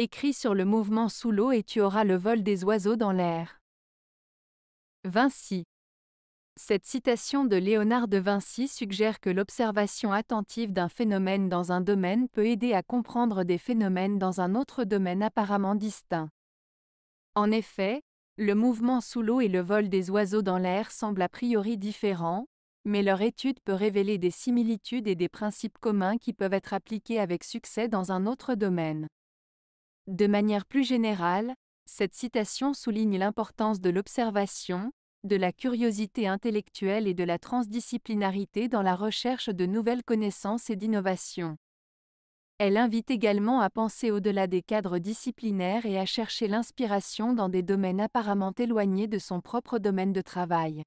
Écris sur le mouvement sous l'eau et tu auras le vol des oiseaux dans l'air. Vinci. Cette citation de Léonard de Vinci suggère que l'observation attentive d'un phénomène dans un domaine peut aider à comprendre des phénomènes dans un autre domaine apparemment distinct. En effet, le mouvement sous l'eau et le vol des oiseaux dans l'air semblent a priori différents, mais leur étude peut révéler des similitudes et des principes communs qui peuvent être appliqués avec succès dans un autre domaine. De manière plus générale, cette citation souligne l'importance de l'observation, de la curiosité intellectuelle et de la transdisciplinarité dans la recherche de nouvelles connaissances et d'innovations. Elle invite également à penser au-delà des cadres disciplinaires et à chercher l'inspiration dans des domaines apparemment éloignés de son propre domaine de travail.